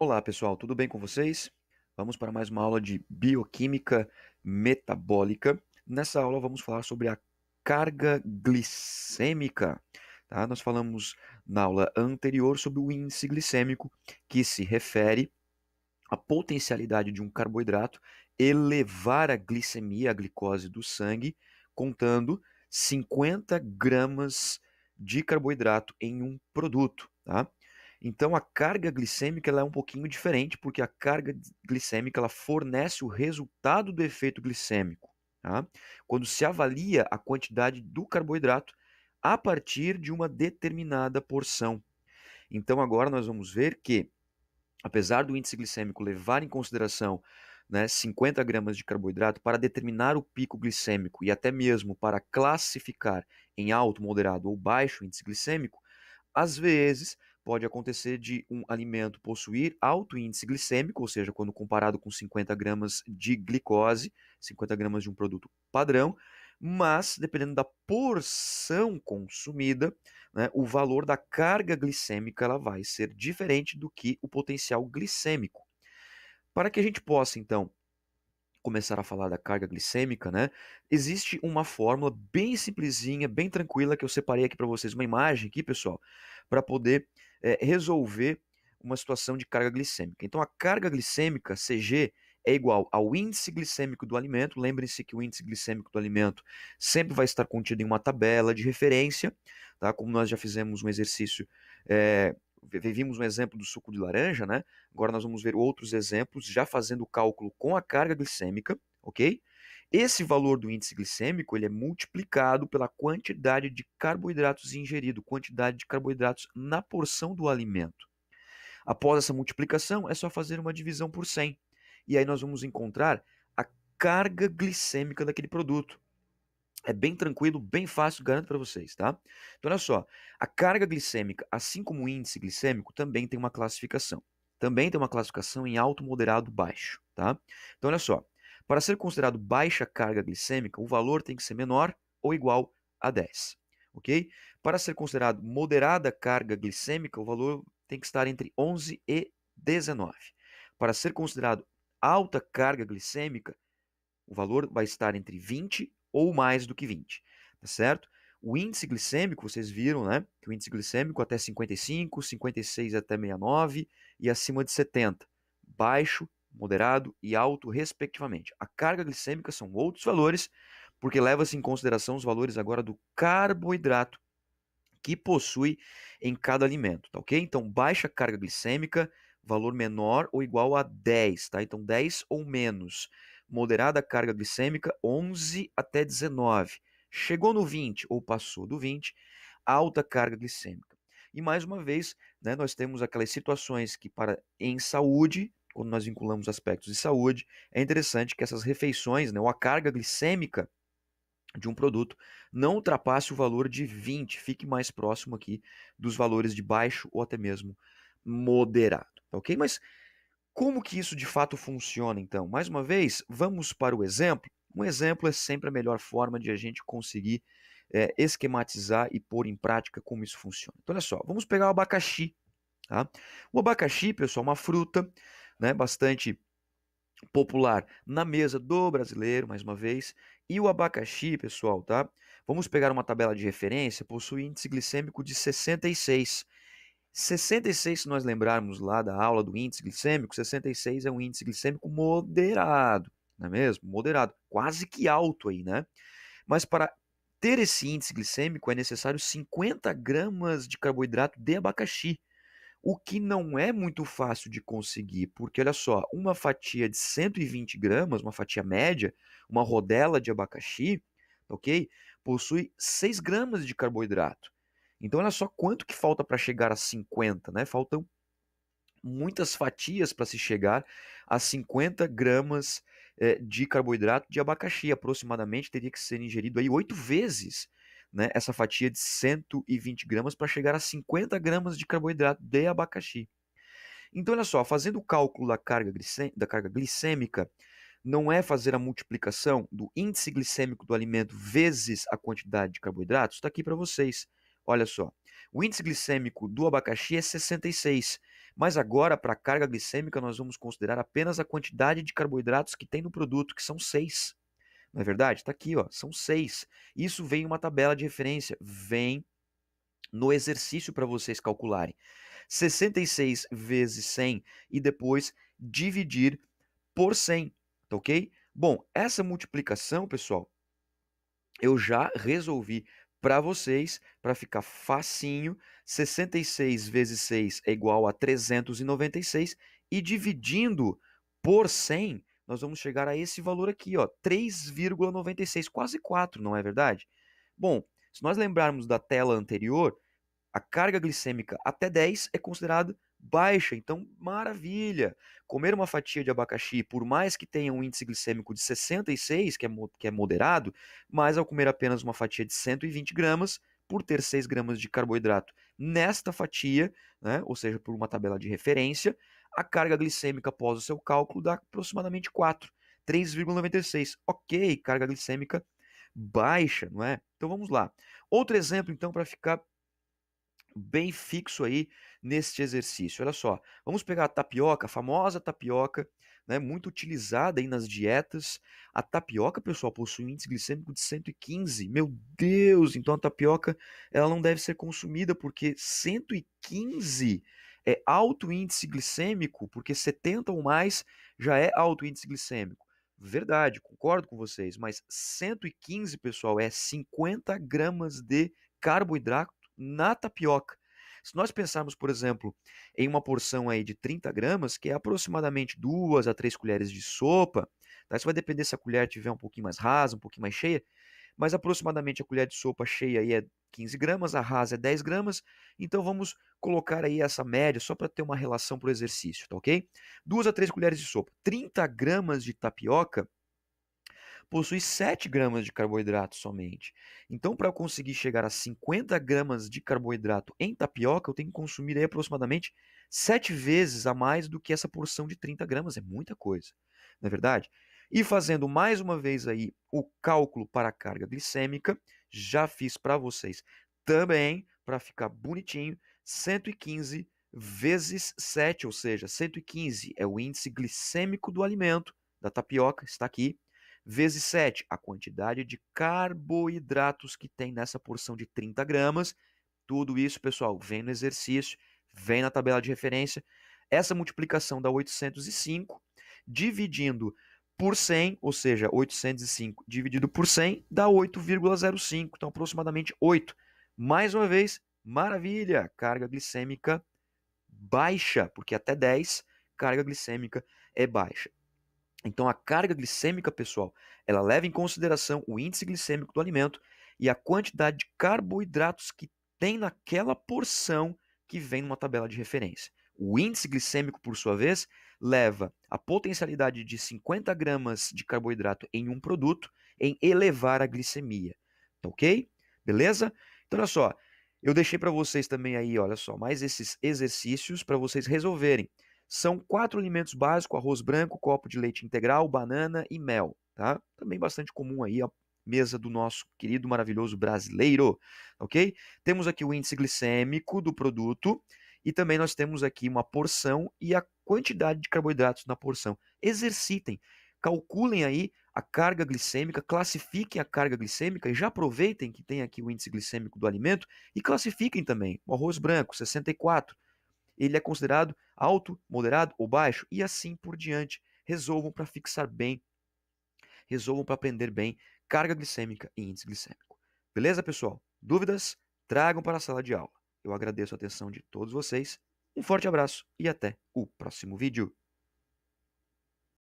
Olá, pessoal, tudo bem com vocês? Vamos para mais uma aula de bioquímica metabólica. Nessa aula, vamos falar sobre a carga glicêmica. Tá? Nós falamos na aula anterior sobre o índice glicêmico, que se refere à potencialidade de um carboidrato elevar a glicemia, a glicose do sangue, contando 50 gramas de carboidrato em um produto. Tá? Então a carga glicêmica ela é um pouquinho diferente, porque a carga glicêmica ela fornece o resultado do efeito glicêmico. Tá? Quando se avalia a quantidade do carboidrato a partir de uma determinada porção. Então agora nós vamos ver que, apesar do índice glicêmico levar em consideração né, 50 gramas de carboidrato para determinar o pico glicêmico e até mesmo para classificar em alto, moderado ou baixo índice glicêmico, às vezes pode acontecer de um alimento possuir alto índice glicêmico, ou seja, quando comparado com 50 gramas de glicose, 50 gramas de um produto padrão, mas dependendo da porção consumida, né, o valor da carga glicêmica ela vai ser diferente do que o potencial glicêmico. Para que a gente possa, então, começar a falar da carga glicêmica, né? Existe uma fórmula bem simplesinha, bem tranquila que eu separei aqui para vocês, uma imagem aqui, pessoal, para poder é, resolver uma situação de carga glicêmica. Então, a carga glicêmica, CG, é igual ao índice glicêmico do alimento. Lembrem-se que o índice glicêmico do alimento sempre vai estar contido em uma tabela de referência, tá? Como nós já fizemos um exercício, é, vimos um exemplo do suco de laranja, né? Agora nós vamos ver outros exemplos, já fazendo o cálculo com a carga glicêmica, ok? Esse valor do índice glicêmico ele é multiplicado pela quantidade de carboidratos ingerido, quantidade de carboidratos na porção do alimento. Após essa multiplicação, é só fazer uma divisão por 100. E aí nós vamos encontrar a carga glicêmica daquele produto. É bem tranquilo, bem fácil, garanto para vocês, tá? Então, olha só, a carga glicêmica, assim como o índice glicêmico, também tem uma classificação. Também tem uma classificação em alto, moderado, baixo, tá? Então, olha só, para ser considerado baixa carga glicêmica, o valor tem que ser menor ou igual a 10. ok? Para ser considerado moderada carga glicêmica, o valor tem que estar entre 11 e 19. Para ser considerado alta carga glicêmica, o valor vai estar entre 20 ou mais do que 20, tá certo? O índice glicêmico, vocês viram, né? Que o índice glicêmico até 55, 56 até 69 e acima de 70. Baixo moderado e alto, respectivamente. A carga glicêmica são outros valores, porque leva-se em consideração os valores agora do carboidrato que possui em cada alimento, tá ok? Então, baixa carga glicêmica, valor menor ou igual a 10, tá? Então, 10 ou menos. Moderada carga glicêmica, 11 até 19. Chegou no 20 ou passou do 20, alta carga glicêmica. E mais uma vez, né, nós temos aquelas situações que para em saúde quando nós vinculamos aspectos de saúde, é interessante que essas refeições, né, ou a carga glicêmica de um produto, não ultrapasse o valor de 20, fique mais próximo aqui dos valores de baixo ou até mesmo moderado, tá ok? Mas como que isso de fato funciona, então? Mais uma vez, vamos para o exemplo. Um exemplo é sempre a melhor forma de a gente conseguir é, esquematizar e pôr em prática como isso funciona. Então, olha só, vamos pegar o abacaxi. Tá? O abacaxi, pessoal, é uma fruta né, bastante popular na mesa do brasileiro, mais uma vez. E o abacaxi, pessoal, tá? Vamos pegar uma tabela de referência, possui índice glicêmico de 66. 66, se nós lembrarmos lá da aula do índice glicêmico, 66 é um índice glicêmico moderado, não é mesmo? Moderado, quase que alto aí, né? Mas para ter esse índice glicêmico é necessário 50 gramas de carboidrato de abacaxi o que não é muito fácil de conseguir, porque olha só, uma fatia de 120 gramas, uma fatia média, uma rodela de abacaxi, ok? Possui 6 gramas de carboidrato. Então olha só quanto que falta para chegar a 50, né? Faltam muitas fatias para se chegar a 50 gramas eh, de carboidrato de abacaxi. Aproximadamente teria que ser ingerido aí oito vezes né, essa fatia de 120 gramas para chegar a 50 gramas de carboidrato de abacaxi. Então, olha só, fazendo o cálculo da carga, da carga glicêmica, não é fazer a multiplicação do índice glicêmico do alimento vezes a quantidade de carboidratos, está aqui para vocês. Olha só, o índice glicêmico do abacaxi é 66, mas agora para a carga glicêmica nós vamos considerar apenas a quantidade de carboidratos que tem no produto, que são 6. Não é verdade? Está aqui, ó, são seis. Isso vem em uma tabela de referência, vem no exercício para vocês calcularem. 66 vezes 100 e depois dividir por 100, tá ok? Bom, essa multiplicação, pessoal, eu já resolvi para vocês, para ficar facinho, 66 vezes 6 é igual a 396 e dividindo por 100, nós vamos chegar a esse valor aqui, ó, 3,96, quase 4, não é verdade? Bom, se nós lembrarmos da tela anterior, a carga glicêmica até 10 é considerada baixa, então maravilha. Comer uma fatia de abacaxi, por mais que tenha um índice glicêmico de 66, que é, que é moderado, mas ao comer apenas uma fatia de 120 gramas, por ter 6 gramas de carboidrato nesta fatia, né, ou seja, por uma tabela de referência, a carga glicêmica após o seu cálculo dá aproximadamente 4, 3,96. Ok, carga glicêmica baixa, não é? Então vamos lá. Outro exemplo, então, para ficar bem fixo aí neste exercício. Olha só, vamos pegar a tapioca, a famosa tapioca, né, muito utilizada aí nas dietas. A tapioca, pessoal, possui um índice glicêmico de 115. Meu Deus, então a tapioca ela não deve ser consumida porque 115 é alto índice glicêmico, porque 70 ou mais já é alto índice glicêmico. Verdade, concordo com vocês, mas 115, pessoal, é 50 gramas de carboidrato na tapioca. Se nós pensarmos, por exemplo, em uma porção aí de 30 gramas, que é aproximadamente 2 a 3 colheres de sopa, tá? isso vai depender se a colher tiver um pouquinho mais rasa, um pouquinho mais cheia, mas aproximadamente a colher de sopa cheia aí é 15 gramas, a rasa é 10 gramas, então vamos colocar aí essa média só para ter uma relação para o exercício, tá ok? 2 a 3 colheres de sopa. 30 gramas de tapioca possui 7 gramas de carboidrato somente. Então, para conseguir chegar a 50 gramas de carboidrato em tapioca, eu tenho que consumir aí aproximadamente 7 vezes a mais do que essa porção de 30 gramas. É muita coisa, não é verdade? E fazendo mais uma vez aí o cálculo para a carga glicêmica, já fiz para vocês também, para ficar bonitinho, 115 vezes 7, ou seja, 115 é o índice glicêmico do alimento, da tapioca, está aqui, vezes 7, a quantidade de carboidratos que tem nessa porção de 30 gramas. Tudo isso, pessoal, vem no exercício, vem na tabela de referência. Essa multiplicação dá 805, dividindo por 100, ou seja, 805 dividido por 100 dá 8,05, então aproximadamente 8. Mais uma vez, maravilha, carga glicêmica baixa, porque até 10 carga glicêmica é baixa. Então a carga glicêmica, pessoal, ela leva em consideração o índice glicêmico do alimento e a quantidade de carboidratos que tem naquela porção que vem numa tabela de referência. O índice glicêmico, por sua vez, leva a potencialidade de 50 gramas de carboidrato em um produto em elevar a glicemia. ok? Beleza? Então, olha só. Eu deixei para vocês também aí, olha só, mais esses exercícios para vocês resolverem. São quatro alimentos básicos: arroz branco, copo de leite integral, banana e mel, tá? Também bastante comum aí a mesa do nosso querido maravilhoso brasileiro, ok? Temos aqui o índice glicêmico do produto e também nós temos aqui uma porção e a quantidade de carboidratos na porção. Exercitem, calculem aí a carga glicêmica, classifiquem a carga glicêmica e já aproveitem que tem aqui o índice glicêmico do alimento e classifiquem também. O arroz branco, 64, ele é considerado alto, moderado ou baixo e assim por diante. Resolvam para fixar bem, resolvam para aprender bem carga glicêmica e índice glicêmico. Beleza, pessoal? Dúvidas? Tragam para a sala de aula. Eu agradeço a atenção de todos vocês. Um forte abraço e até o próximo vídeo.